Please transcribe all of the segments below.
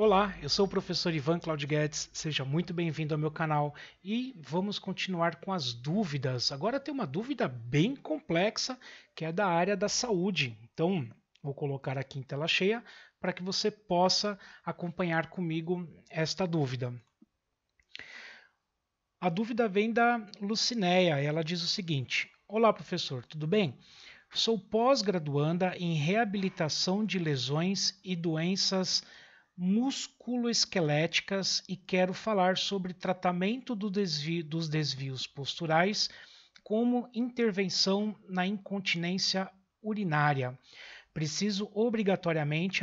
Olá, eu sou o professor Ivan Claudio Guedes, seja muito bem-vindo ao meu canal e vamos continuar com as dúvidas. Agora tem uma dúvida bem complexa que é da área da saúde, então vou colocar aqui em tela cheia para que você possa acompanhar comigo esta dúvida. A dúvida vem da Lucinéia, ela diz o seguinte: Olá, professor, tudo bem? Sou pós-graduanda em reabilitação de lesões e doenças musculoesqueléticas e quero falar sobre tratamento do desvio, dos desvios posturais como intervenção na incontinência urinária. Preciso obrigatoriamente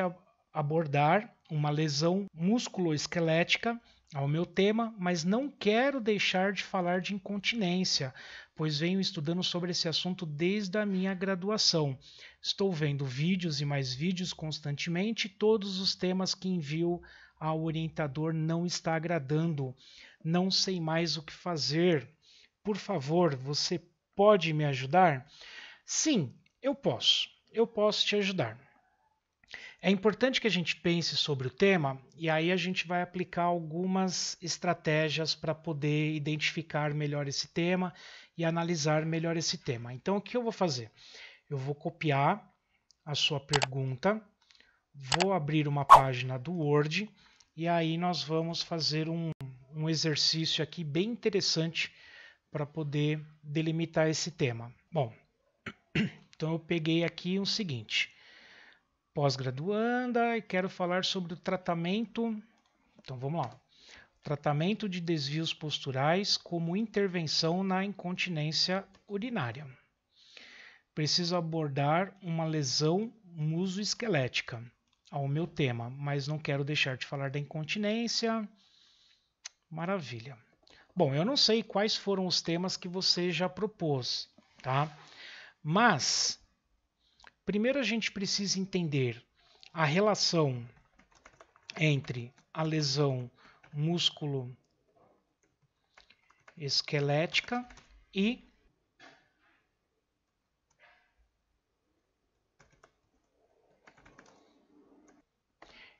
abordar uma lesão musculoesquelética ao meu tema, mas não quero deixar de falar de incontinência, pois venho estudando sobre esse assunto desde a minha graduação. Estou vendo vídeos e mais vídeos constantemente, todos os temas que envio ao orientador não está agradando. Não sei mais o que fazer. Por favor, você pode me ajudar? Sim, eu posso. Eu posso te ajudar. É importante que a gente pense sobre o tema e aí a gente vai aplicar algumas estratégias para poder identificar melhor esse tema e analisar melhor esse tema. Então, o que eu vou fazer? Eu vou copiar a sua pergunta, vou abrir uma página do Word e aí nós vamos fazer um, um exercício aqui bem interessante para poder delimitar esse tema. Bom, então eu peguei aqui o seguinte pós-graduanda e quero falar sobre o tratamento. Então vamos lá. Tratamento de desvios posturais como intervenção na incontinência urinária. Preciso abordar uma lesão musoesquelética ao é meu tema, mas não quero deixar de falar da incontinência. Maravilha. Bom, eu não sei quais foram os temas que você já propôs, tá? Mas Primeiro a gente precisa entender a relação entre a lesão músculo esquelética e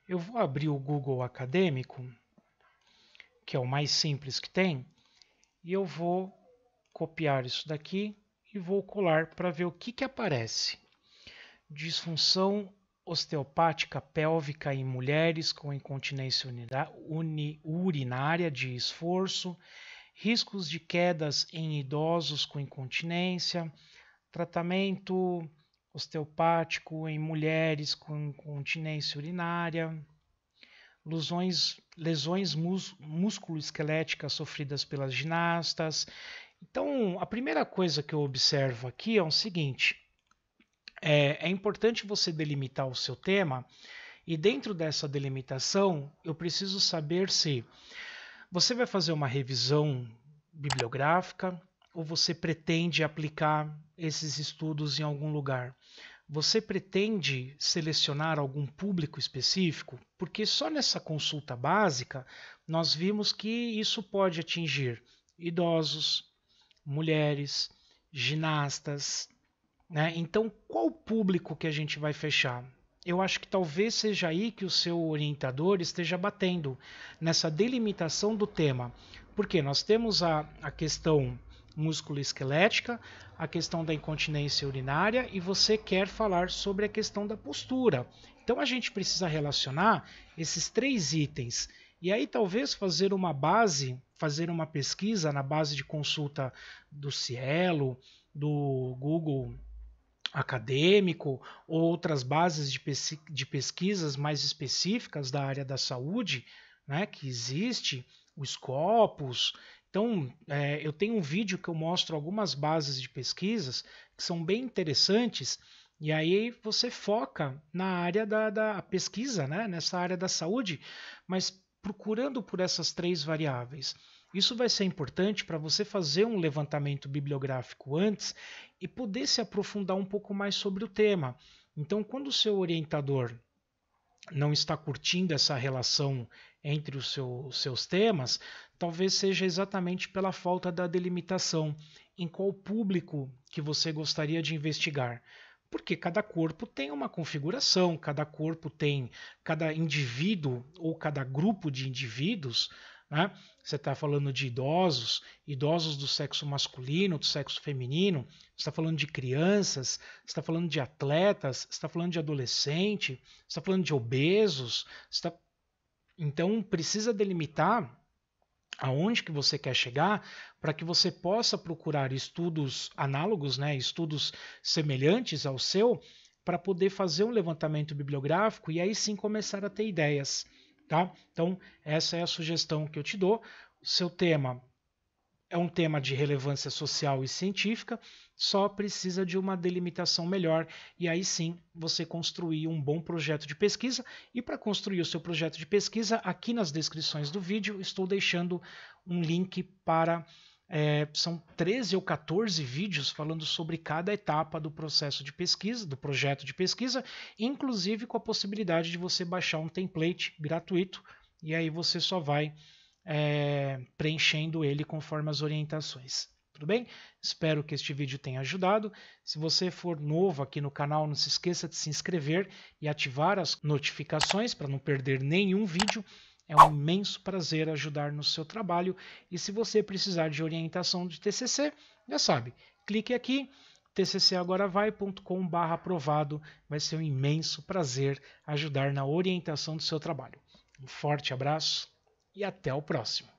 Eu vou abrir o Google Acadêmico, que é o mais simples que tem, e eu vou copiar isso daqui e vou colar para ver o que, que aparece disfunção osteopática pélvica em mulheres com incontinência urinária de esforço, riscos de quedas em idosos com incontinência, tratamento osteopático em mulheres com incontinência urinária, lesões, lesões mus, músculo-esqueléticas sofridas pelas ginastas. Então, a primeira coisa que eu observo aqui é o seguinte: é, é importante você delimitar o seu tema e dentro dessa delimitação eu preciso saber se você vai fazer uma revisão bibliográfica ou você pretende aplicar esses estudos em algum lugar. Você pretende selecionar algum público específico? Porque só nessa consulta básica nós vimos que isso pode atingir idosos, mulheres, ginastas, né? Então, qual público que a gente vai fechar? Eu acho que talvez seja aí que o seu orientador esteja batendo nessa delimitação do tema. Porque nós temos a, a questão músculo-esquelética, a questão da incontinência urinária e você quer falar sobre a questão da postura. Então a gente precisa relacionar esses três itens e aí talvez fazer uma base, fazer uma pesquisa na base de consulta do Cielo, do Google acadêmico ou outras bases de, de pesquisas mais específicas da área da saúde, né, que existe, os corpos. Então, é, eu tenho um vídeo que eu mostro algumas bases de pesquisas que são bem interessantes, e aí você foca na área da, da pesquisa, né, nessa área da saúde, mas procurando por essas três variáveis. Isso vai ser importante para você fazer um levantamento bibliográfico antes e poder se aprofundar um pouco mais sobre o tema. Então, quando o seu orientador não está curtindo essa relação entre os, seu, seus temas, talvez seja exatamente pela falta da delimitação em qual público que você gostaria de investigar porque cada corpo tem uma configuração, cada corpo tem, cada indivíduo ou cada grupo de indivíduos né? Você está falando de idosos, idosos do sexo masculino, do sexo feminino, Você está falando de crianças, Você está falando de atletas, Você está falando de adolescente, está falando de obesos, tá então precisa delimitar aonde que você quer chegar para que você possa procurar estudos análogos, né, estudos semelhantes ao seu, para poder fazer um levantamento bibliográfico e aí sim começar a ter ideias. Tá? Então, essa é a sugestão que eu te dou. O seu tema é um tema de relevância social e científica, só precisa de uma delimitação melhor e aí sim você construir um bom projeto de pesquisa. E para construir o seu projeto de pesquisa, aqui nas descrições do vídeo estou deixando um link para é, são 13 ou 14 vídeos falando sobre cada etapa do processo de pesquisa, do projeto de pesquisa, inclusive com a possibilidade de você baixar um template gratuito e aí você só vai é, preenchendo ele conforme as orientações. Tudo bem? Espero que este vídeo tenha ajudado. Se você for novo aqui no canal, não se esqueça de se inscrever e ativar as notificações para não perder nenhum vídeo. É um imenso prazer ajudar no seu trabalho e se você precisar de orientação de TCC, já sabe, clique aqui tccagoravai.com.br aprovado. Vai ser um imenso prazer ajudar na orientação do seu trabalho. Um forte abraço e até o próximo.